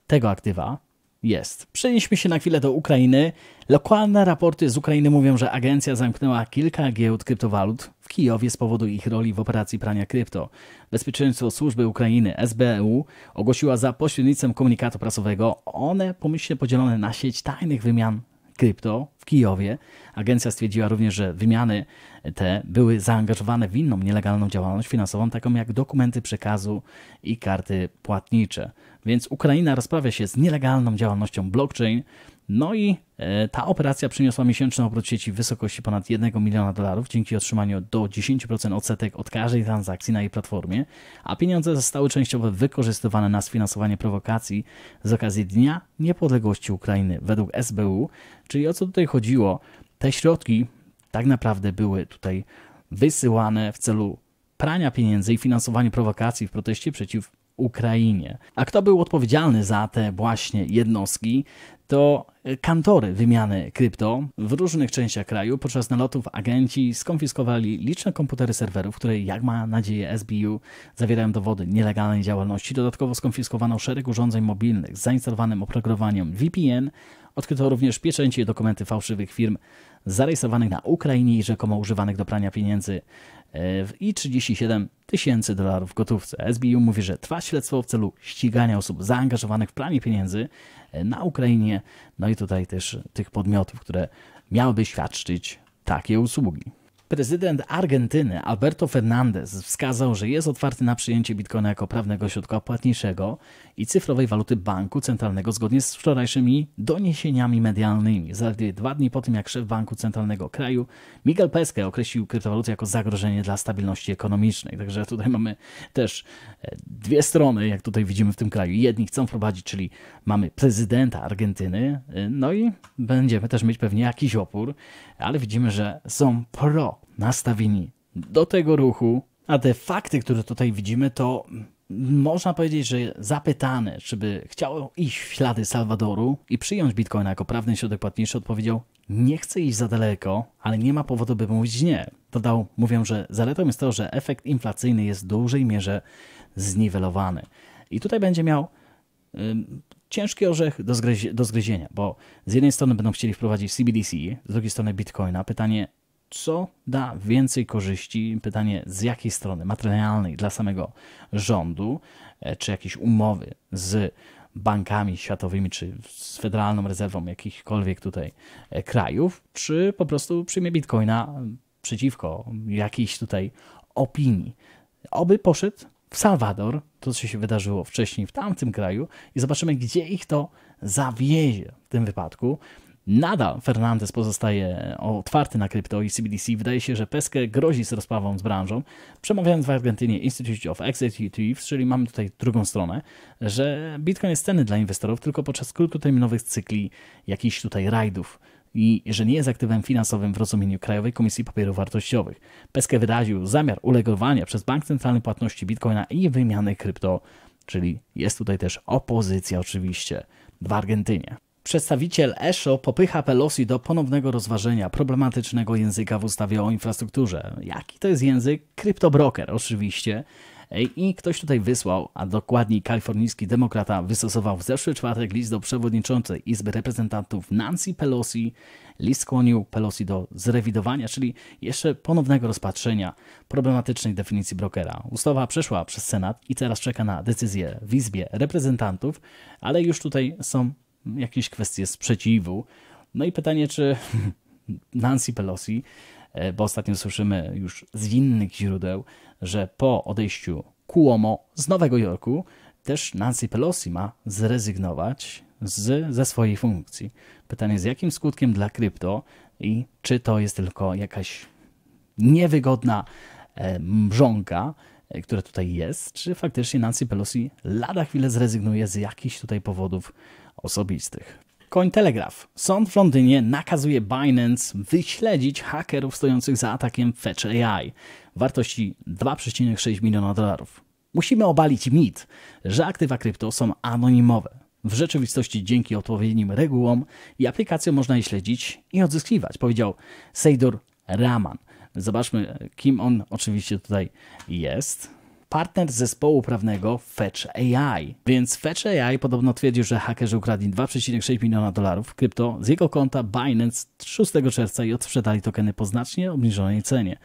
tego aktywa jest. Przenieśmy się na chwilę do Ukrainy. Lokalne raporty z Ukrainy mówią, że agencja zamknęła kilka giełd kryptowalut w Kijowie z powodu ich roli w operacji prania krypto. Bezpieczeństwo Służby Ukrainy SBU ogłosiła za pośrednictwem komunikatu prasowego one pomyślnie podzielone na sieć tajnych wymian krypto w Kijowie. Agencja stwierdziła również, że wymiany te były zaangażowane w inną nielegalną działalność finansową, taką jak dokumenty przekazu i karty płatnicze. Więc Ukraina rozprawia się z nielegalną działalnością blockchain no i e, ta operacja przyniosła miesięczny obrót sieci w wysokości ponad 1 miliona dolarów dzięki otrzymaniu do 10% odsetek od każdej transakcji na jej platformie, a pieniądze zostały częściowo wykorzystywane na sfinansowanie prowokacji z okazji Dnia Niepodległości Ukrainy według SBU. Czyli o co tutaj chodziło? Te środki tak naprawdę były tutaj wysyłane w celu prania pieniędzy i finansowania prowokacji w proteście przeciw Ukrainie. A kto był odpowiedzialny za te właśnie jednostki? To kantory wymiany krypto w różnych częściach kraju podczas nalotów agenci skonfiskowali liczne komputery serwerów, które jak ma nadzieję SBU zawierają dowody nielegalnej działalności. Dodatkowo skonfiskowano szereg urządzeń mobilnych z zainstalowanym oprogramowaniem VPN, Odkryto również pieczęcie i dokumenty fałszywych firm zarejestrowanych na Ukrainie i rzekomo używanych do prania pieniędzy e, i 37 tysięcy dolarów w gotówce. SBU mówi, że trwa śledztwo w celu ścigania osób zaangażowanych w pranie pieniędzy e, na Ukrainie, no i tutaj też tych podmiotów, które miałyby świadczyć takie usługi. Prezydent Argentyny Alberto Fernandez wskazał, że jest otwarty na przyjęcie bitcoina jako prawnego środka płatniczego i cyfrowej waluty banku centralnego zgodnie z wczorajszymi doniesieniami medialnymi. Zaledwie dwa dni po tym, jak szef banku centralnego kraju Miguel Pesce określił kryptowaluty jako zagrożenie dla stabilności ekonomicznej. Także tutaj mamy też e, dwie strony, jak tutaj widzimy w tym kraju. Jedni chcą wprowadzić, czyli mamy prezydenta Argentyny, e, no i będziemy też mieć pewnie jakiś opór, ale widzimy, że są pro nastawieni do tego ruchu, a te fakty, które tutaj widzimy, to można powiedzieć, że zapytane, czy by chciał iść w ślady Salwadoru i przyjąć bitcoina jako prawny środek płatniczy, odpowiedział nie chce iść za daleko, ale nie ma powodu, by mówić nie. Dodał, mówią, że zaletą jest to, że efekt inflacyjny jest w dużej mierze zniwelowany. I tutaj będzie miał ciężki orzech do, zgryzie, do zgryzienia, bo z jednej strony będą chcieli wprowadzić CBDC, z drugiej strony bitcoina. Pytanie, co da więcej korzyści, pytanie z jakiej strony, materialnej dla samego rządu, e, czy jakieś umowy z bankami światowymi, czy z Federalną Rezerwą jakichkolwiek tutaj e, krajów, czy po prostu przyjmie bitcoina przeciwko jakiejś tutaj opinii. Oby poszedł w Salwador, to co się wydarzyło wcześniej w tamtym kraju, i zobaczymy, gdzie ich to zawiezie w tym wypadku. Nadal Fernandez pozostaje otwarty na krypto i CBDC. Wydaje się, że Peskę grozi z rozprawą z branżą. Przemawiając w Argentynie Institute of Executives, czyli mamy tutaj drugą stronę, że Bitcoin jest cenny dla inwestorów tylko podczas krótkoterminowych cykli jakichś tutaj rajdów i że nie jest aktywem finansowym w rozumieniu Krajowej Komisji Papierów Wartościowych. Peskę wyraził zamiar ulegowania przez Bank Centralny płatności Bitcoina i wymiany krypto, czyli jest tutaj też opozycja oczywiście w Argentynie. Przedstawiciel ESHO popycha Pelosi do ponownego rozważenia problematycznego języka w ustawie o infrastrukturze. Jaki to jest język? Kryptobroker, oczywiście. I ktoś tutaj wysłał, a dokładniej kalifornijski demokrata wystosował w zeszły czwartek list do przewodniczącej Izby Reprezentantów Nancy Pelosi. List skłonił Pelosi do zrewidowania, czyli jeszcze ponownego rozpatrzenia problematycznej definicji brokera. Ustawa przeszła przez Senat i teraz czeka na decyzję w Izbie Reprezentantów, ale już tutaj są jakieś kwestie sprzeciwu. No i pytanie, czy Nancy Pelosi, e, bo ostatnio słyszymy już z innych źródeł, że po odejściu Cuomo z Nowego Jorku też Nancy Pelosi ma zrezygnować z, ze swojej funkcji. Pytanie z jakim skutkiem dla krypto i czy to jest tylko jakaś niewygodna e, mrzonka, e, która tutaj jest, czy faktycznie Nancy Pelosi lada chwilę zrezygnuje z jakichś tutaj powodów osobistych. Cointelegraph. Sąd w Londynie nakazuje Binance wyśledzić hakerów stojących za atakiem Fetch AI wartości 2,6 miliona dolarów. Musimy obalić mit, że aktywa krypto są anonimowe. W rzeczywistości dzięki odpowiednim regułom i aplikacjom można je śledzić i odzyskiwać, powiedział Seidur Rahman. Zobaczmy, kim on oczywiście tutaj jest partner zespołu prawnego Fetch AI. Więc Fetch AI podobno twierdził, że hakerzy ukradli 2,6 miliona dolarów krypto z jego konta Binance 6 czerwca i odsprzedali tokeny po znacznie obniżonej cenie.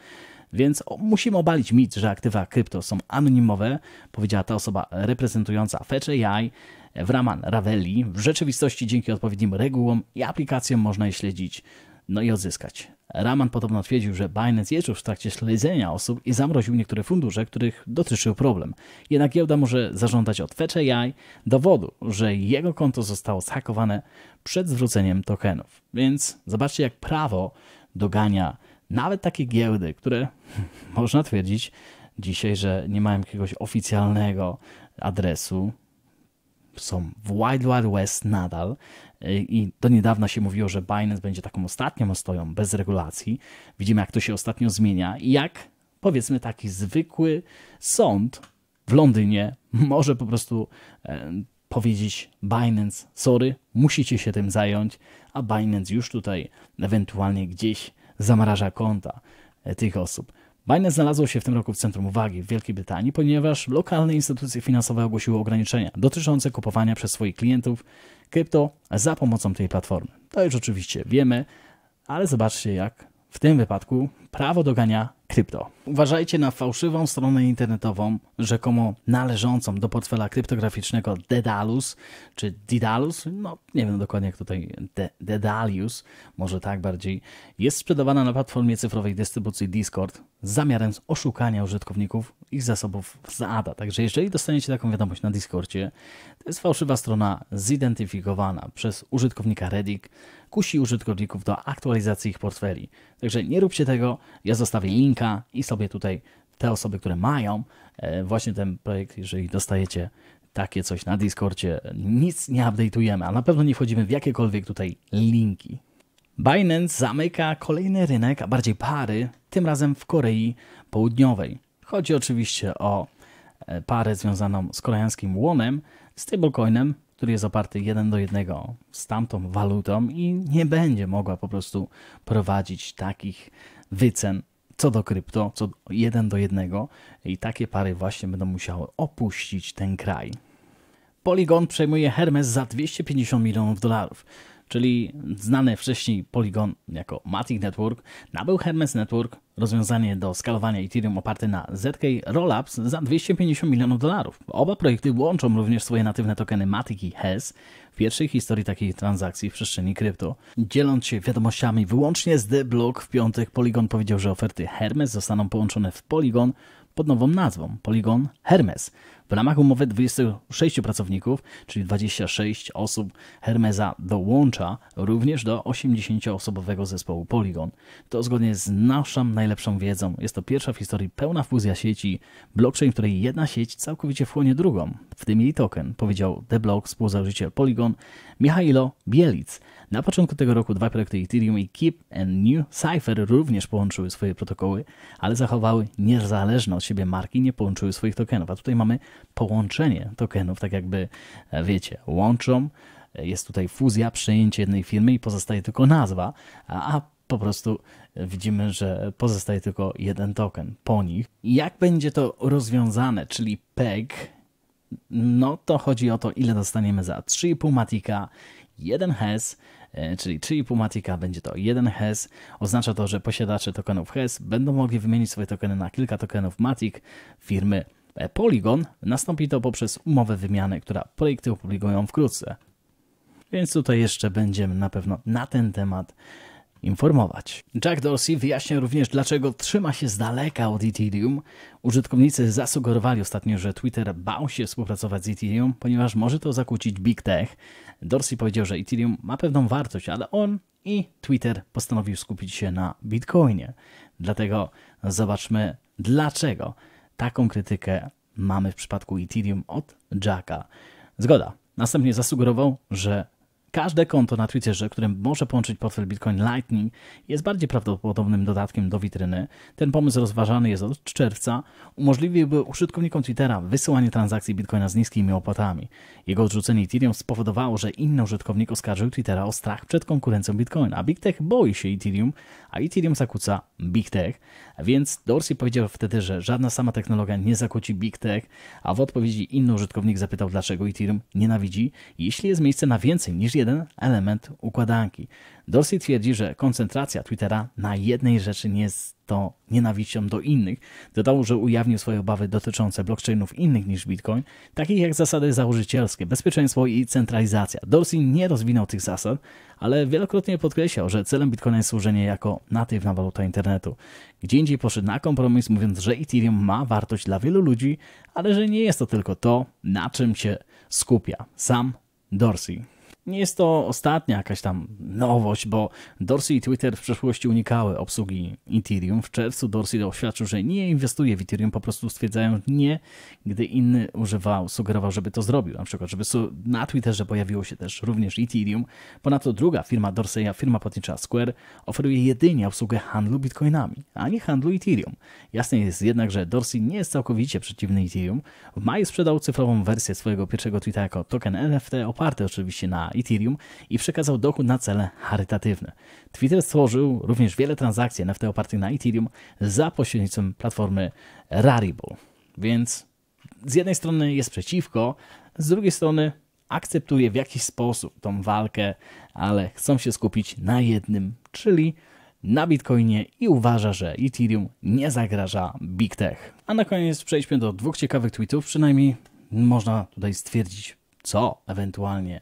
Więc musimy obalić mit, że aktywa krypto są anonimowe, powiedziała ta osoba reprezentująca Fetch AI w Raman Ravelli. W rzeczywistości dzięki odpowiednim regułom i aplikacjom można je śledzić no i odzyskać. Raman podobno twierdził, że Binance jest już w trakcie śledzenia osób i zamroził niektóre fundusze, których dotyczył problem. Jednak giełda może zażądać od FetchAI dowodu, że jego konto zostało zhakowane przed zwróceniem tokenów. Więc zobaczcie, jak prawo dogania nawet takie giełdy, które można twierdzić dzisiaj, że nie mają jakiegoś oficjalnego adresu, są w Wild Wild West nadal i do niedawna się mówiło, że Binance będzie taką ostatnią ostoją bez regulacji. Widzimy, jak to się ostatnio zmienia i jak powiedzmy taki zwykły sąd w Londynie może po prostu e, powiedzieć Binance, sorry, musicie się tym zająć, a Binance już tutaj ewentualnie gdzieś zamraża konta e, tych osób. Binance znalazło się w tym roku w centrum uwagi w Wielkiej Brytanii, ponieważ lokalne instytucje finansowe ogłosiły ograniczenia dotyczące kupowania przez swoich klientów krypto za pomocą tej platformy. To już oczywiście wiemy, ale zobaczcie jak w tym wypadku prawo dogania krypto. Uważajcie na fałszywą stronę internetową, rzekomo należącą do portfela kryptograficznego Dedalus czy Didalus, no nie wiem dokładnie jak tutaj De Dedalius, może tak bardziej, jest sprzedawana na platformie cyfrowej dystrybucji Discord z zamiarem oszukania użytkowników ich zasobów z ADA. Także jeżeli dostaniecie taką wiadomość na Discordzie, to jest fałszywa strona zidentyfikowana przez użytkownika Reddit, kusi użytkowników do aktualizacji ich portfeli. Także nie róbcie tego, ja zostawię linka i sobie tutaj te osoby, które mają e, właśnie ten projekt, jeżeli dostajecie takie coś na Discordzie, nic nie update'ujemy, a na pewno nie wchodzimy w jakiekolwiek tutaj linki. Binance zamyka kolejny rynek, a bardziej pary, tym razem w Korei Południowej. Chodzi oczywiście o e, parę związaną z koreańskim łonem, stablecoinem, który jest oparty jeden do jednego z tamtą walutą i nie będzie mogła po prostu prowadzić takich wycen co do krypto, co jeden do jednego i takie pary właśnie będą musiały opuścić ten kraj. Polygon przejmuje Hermes za 250 milionów dolarów, czyli znany wcześniej Polygon jako Matic Network nabył Hermes Network Rozwiązanie do skalowania Ethereum oparte na ZK Rollups za 250 milionów dolarów. Oba projekty łączą również swoje natywne tokeny Matic i HES w pierwszej historii takiej transakcji w przestrzeni krypto. Dzieląc się wiadomościami wyłącznie z The Block w piątek Polygon powiedział, że oferty Hermes zostaną połączone w Polygon pod nową nazwą Polygon Hermes. W ramach umowy 26 pracowników, czyli 26 osób, Hermesa dołącza również do 80-osobowego zespołu Polygon. To zgodnie z naszą najlepszą wiedzą jest to pierwsza w historii pełna fuzja sieci blockchain, w której jedna sieć całkowicie wchłonie drugą, w tym jej token, powiedział The Block współzałożyciel Polygon Michailo Bielic. Na początku tego roku dwa projekty Ethereum i Keep and New Cypher również połączyły swoje protokoły, ale zachowały niezależne od siebie marki, nie połączyły swoich tokenów. A tutaj mamy połączenie tokenów, tak jakby e, wiecie, łączą. E, jest tutaj fuzja, przejęcie jednej firmy i pozostaje tylko nazwa, a po prostu widzimy, że pozostaje tylko jeden token po nich. Jak będzie to rozwiązane, czyli PEG, no to chodzi o to, ile dostaniemy za 3,5 matika, 1 HES, czyli 3,5 matika będzie to 1 HES. Oznacza to, że posiadacze tokenów HES będą mogli wymienić swoje tokeny na kilka tokenów matik firmy E, Polygon, nastąpi to poprzez umowę wymiany, która projekty opublikują wkrótce. Więc tutaj jeszcze będziemy na pewno na ten temat informować. Jack Dorsey wyjaśnia również, dlaczego trzyma się z daleka od Ethereum. Użytkownicy zasugerowali ostatnio, że Twitter bał się współpracować z Ethereum, ponieważ może to zakłócić Big Tech. Dorsey powiedział, że Ethereum ma pewną wartość, ale on i Twitter postanowił skupić się na Bitcoinie. Dlatego zobaczmy dlaczego. Taką krytykę mamy w przypadku Ethereum od Jacka. Zgoda. Następnie zasugerował, że Każde konto na Twitterze, którym może połączyć portfel Bitcoin Lightning, jest bardziej prawdopodobnym dodatkiem do witryny. Ten pomysł rozważany jest od czerwca. Umożliwiłby użytkownikom Twittera wysyłanie transakcji Bitcoina z niskimi opłatami. Jego odrzucenie Ethereum spowodowało, że inny użytkownik oskarżył Twittera o strach przed konkurencją Bitcoina. A Big Tech boi się Ethereum, a Ethereum zakłóca Big Tech. Więc Dorsey powiedział wtedy, że żadna sama technologia nie zakłóci Big Tech, a w odpowiedzi inny użytkownik zapytał, dlaczego Ethereum nienawidzi, jeśli jest miejsce na więcej niż jeden element układanki. Dorsey twierdzi, że koncentracja Twittera na jednej rzeczy nie jest to nienawiścią do innych. Dodał, że ujawnił swoje obawy dotyczące blockchainów innych niż Bitcoin, takich jak zasady założycielskie, bezpieczeństwo i centralizacja. Dorsey nie rozwinął tych zasad, ale wielokrotnie podkreślał, że celem Bitcoina jest służenie jako natywna waluta internetu. Gdzie indziej poszedł na kompromis, mówiąc, że Ethereum ma wartość dla wielu ludzi, ale że nie jest to tylko to, na czym się skupia sam Dorsey. Nie jest to ostatnia jakaś tam nowość, bo Dorsey i Twitter w przeszłości unikały obsługi Ethereum. W czerwcu Dorsey oświadczył, że nie inwestuje w Ethereum, po prostu stwierdzają nie, gdy inny używał, sugerował, żeby to zrobił. Na przykład, żeby na Twitterze pojawiło się też również Ethereum. Ponadto druga firma Dorseya, firma płatnicza Square, oferuje jedynie obsługę handlu bitcoinami, a nie handlu Ethereum. Jasne jest jednak, że Dorsey nie jest całkowicie przeciwny Ethereum. W maju sprzedał cyfrową wersję swojego pierwszego tweeta jako token NFT, oparty oczywiście na Ethereum i przekazał dochód na cele charytatywne. Twitter stworzył również wiele transakcji NFT opartych na Ethereum za pośrednictwem platformy Rarible. Więc z jednej strony jest przeciwko, z drugiej strony akceptuje w jakiś sposób tą walkę, ale chcą się skupić na jednym, czyli na Bitcoinie i uważa, że Ethereum nie zagraża Big Tech. A na koniec przejdźmy do dwóch ciekawych tweetów, przynajmniej można tutaj stwierdzić, co ewentualnie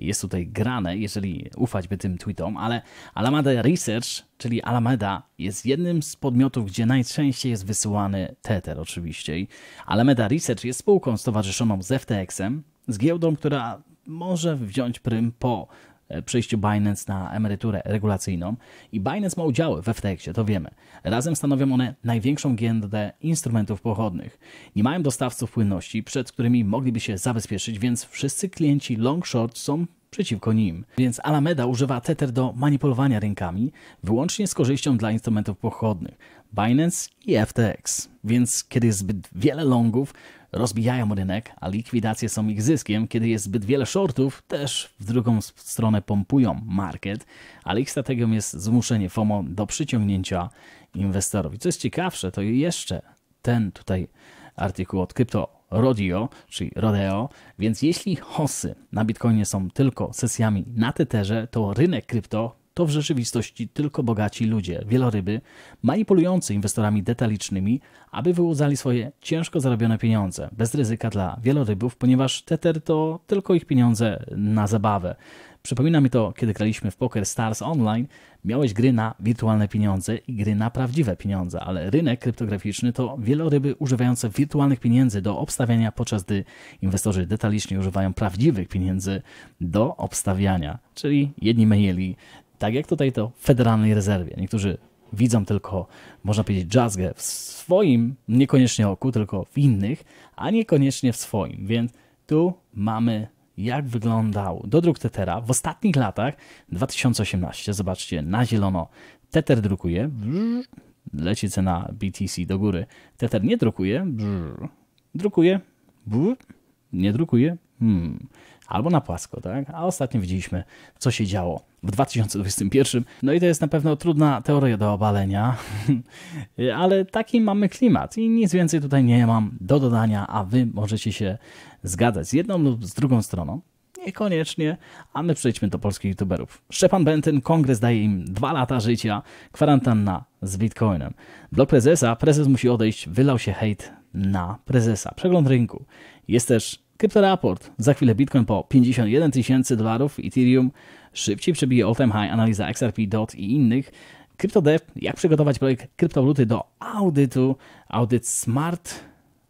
jest tutaj grane, jeżeli ufać by tym tweetom, ale Alameda Research, czyli Alameda, jest jednym z podmiotów, gdzie najczęściej jest wysyłany Tether oczywiście. Alameda Research jest spółką stowarzyszoną z FTX-em, z giełdą, która może wziąć prym po E, przejściu Binance na emeryturę regulacyjną i Binance ma udziały w FTX-ie, to wiemy. Razem stanowią one największą giełdę instrumentów pochodnych. Nie mają dostawców płynności, przed którymi mogliby się zabezpieczyć, więc wszyscy klienci long short są przeciwko nim. Więc Alameda używa Tether do manipulowania rynkami, wyłącznie z korzyścią dla instrumentów pochodnych, Binance i FTX. Więc kiedy jest zbyt wiele longów, rozbijają rynek, a likwidacje są ich zyskiem. Kiedy jest zbyt wiele shortów, też w drugą stronę pompują market, ale ich strategią jest zmuszenie FOMO do przyciągnięcia inwestorów. I co jest ciekawsze, to jeszcze ten tutaj artykuł od Crypto Rodeo, czyli Rodeo, więc jeśli hossy na Bitcoinie są tylko sesjami na Tetherze, to rynek krypto to w rzeczywistości tylko bogaci ludzie, wieloryby, manipulujący inwestorami detalicznymi, aby wyłudzali swoje ciężko zarobione pieniądze, bez ryzyka dla wielorybów, ponieważ Tether to tylko ich pieniądze na zabawę. Przypomina mi to, kiedy graliśmy w Poker Stars Online, miałeś gry na wirtualne pieniądze i gry na prawdziwe pieniądze, ale rynek kryptograficzny to wieloryby używające wirtualnych pieniędzy do obstawiania, podczas gdy inwestorzy detalicznie używają prawdziwych pieniędzy do obstawiania. Czyli jedni myjeli tak jak tutaj to w Federalnej Rezerwie. Niektórzy widzą tylko, można powiedzieć, jazzgę w swoim, niekoniecznie oku, tylko w innych, a niekoniecznie w swoim. Więc tu mamy jak wyglądał dodruk Tetera w ostatnich latach 2018. Zobaczcie, na zielono Teter drukuje, leci cena BTC do góry. Teter nie drukuje, drukuje, nie drukuje, hmm albo na płasko, tak? A ostatnio widzieliśmy, co się działo w 2021. No i to jest na pewno trudna teoria do obalenia, ale taki mamy klimat i nic więcej tutaj nie mam do dodania, a wy możecie się zgadzać z jedną lub z drugą stroną. Niekoniecznie, a my przejdźmy do polskich youtuberów. Szczepan Benten, kongres daje im dwa lata życia, kwarantanna z bitcoinem. Blok prezesa, prezes musi odejść, wylał się hejt na prezesa. Przegląd rynku. Jest też Kryptoraport. Za chwilę Bitcoin po 51 tysięcy dolarów, Ethereum szybciej przebije all-time high, analiza XRP, DOT i innych. CryptoDev, jak przygotować projekt kryptowaluty do audytu, audyt smart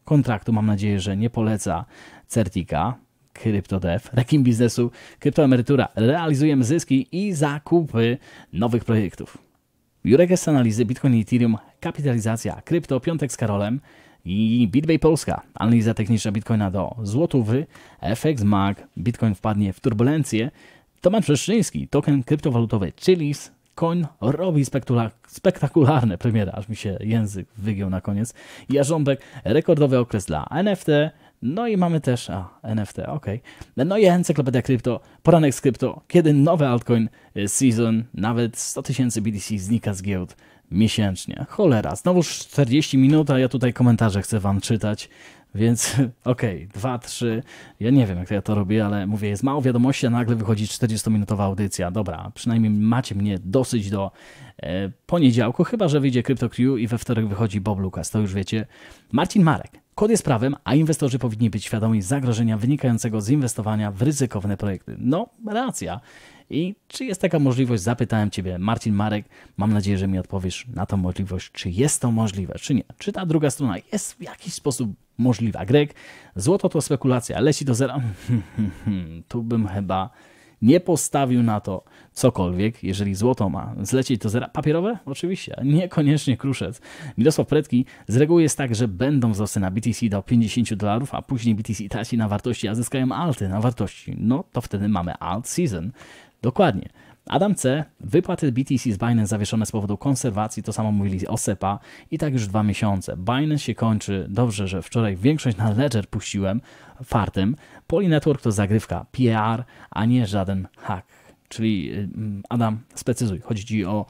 kontraktu, mam nadzieję, że nie poleca Certika. CryptoDev, rekim biznesu, kryptoemerytura, realizujemy zyski i zakupy nowych projektów. Jurek z analizy Bitcoin i Ethereum, kapitalizacja, krypto, piątek z Karolem, i Bitbay Polska. Analiza techniczna Bitcoina do złotówy, FX MAG, Bitcoin wpadnie w turbulencję. Tomasz Rzeszczyński, token kryptowalutowy Chilis, coin robi spektakularne, premiera, premiery, aż mi się język wygiął na koniec. Jarząbek, rekordowy okres dla NFT, no i mamy też, a, NFT, ok. No i encyklopedia krypto, poranek z krypto, kiedy nowy altcoin y, season, nawet 100 tysięcy BTC znika z giełd miesięcznie. Cholera, znowuż 40 minut, a ja tutaj komentarze chcę wam czytać. Więc okej, okay, dwa, trzy. Ja nie wiem, jak to ja to robię, ale mówię, jest mało wiadomości, a nagle wychodzi 40-minutowa audycja. Dobra, przynajmniej macie mnie dosyć do e, poniedziałku, chyba że wyjdzie CryptoCrew i we wtorek wychodzi Bob Lucas, to już wiecie. Marcin Marek Kod jest prawem, a inwestorzy powinni być świadomi zagrożenia wynikającego z inwestowania w ryzykowne projekty. No, racja. I czy jest taka możliwość? Zapytałem Ciebie, Marcin Marek. Mam nadzieję, że mi odpowiesz na tą możliwość, czy jest to możliwe, czy nie. Czy ta druga strona jest w jakiś sposób możliwa? Greg, złoto to spekulacja, leci do zera. tu bym chyba nie postawił na to cokolwiek, jeżeli złoto ma zlecieć to zera. Papierowe? Oczywiście, niekoniecznie kruszec. Mirosław Pretki z reguły jest tak, że będą wzrosty na BTC do 50 dolarów, a później BTC traci na wartości, a zyskają alty na wartości. No to wtedy mamy alt season. Dokładnie. Adam C. Wypłaty BTC z Binance zawieszone z powodu konserwacji, to samo mówili o SEPA i tak już dwa miesiące. Binance się kończy, dobrze, że wczoraj większość na Ledger puściłem fartem. Network to zagrywka PR, a nie żaden hack. Czyli y, Adam, specyzuj, chodzi Ci o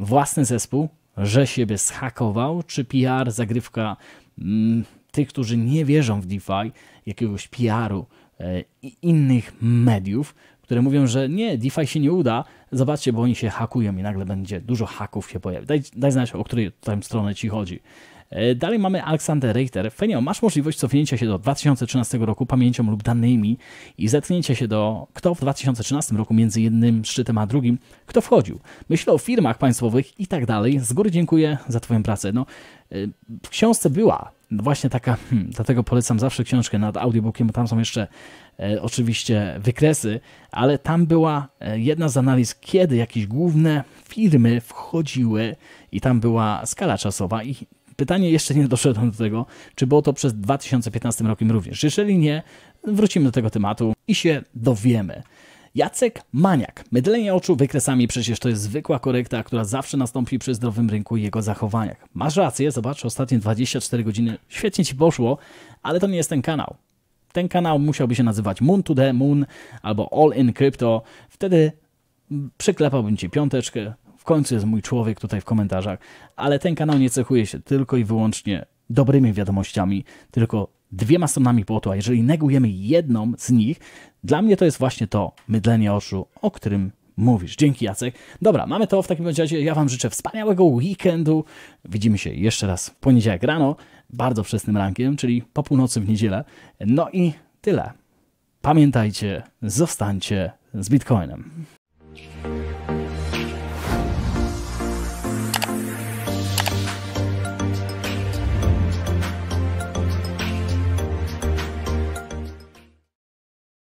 własny zespół, że siebie zhakował, czy PR, zagrywka mm, tych, którzy nie wierzą w DeFi, jakiegoś PR-u e, i innych mediów, które mówią, że nie, DeFi się nie uda, zobaczcie, bo oni się hakują i nagle będzie dużo haków się pojawi. Daj, daj znać, o której tam stronę ci chodzi. E, dalej mamy Aleksander Richter. Fenio, masz możliwość cofnięcia się do 2013 roku pamięcią lub danymi i zetknięcia się do kto w 2013 roku między jednym szczytem a drugim, kto wchodził. Myślę o firmach państwowych i tak dalej. Z góry dziękuję za Twoją pracę. No, e, w książce była właśnie taka, hmm, dlatego polecam zawsze książkę nad audiobookiem, bo tam są jeszcze e, oczywiście wykresy, ale tam była e, jedna z analiz, kiedy jakieś główne firmy wchodziły i tam była skala czasowa i Pytanie, jeszcze nie doszedłem do tego, czy było to przez 2015 rokiem również. Jeżeli nie, wrócimy do tego tematu i się dowiemy. Jacek Maniak. Mydlenie oczu wykresami przecież to jest zwykła korekta, która zawsze nastąpi przy zdrowym rynku i jego zachowaniach. Masz rację, zobacz, ostatnie 24 godziny świetnie ci poszło, ale to nie jest ten kanał. Ten kanał musiałby się nazywać Moon to the Moon albo All in Crypto. Wtedy przyklepałbym ci piąteczkę, w końcu jest mój człowiek tutaj w komentarzach, ale ten kanał nie cechuje się tylko i wyłącznie dobrymi wiadomościami, tylko dwiema stronami płotu, a jeżeli negujemy jedną z nich, dla mnie to jest właśnie to mydlenie oczu, o którym mówisz. Dzięki Jacek. Dobra, mamy to w takim razie. Ja Wam życzę wspaniałego weekendu. Widzimy się jeszcze raz w poniedziałek rano, bardzo wczesnym rankiem, czyli po północy w niedzielę. No i tyle. Pamiętajcie, zostańcie z Bitcoinem.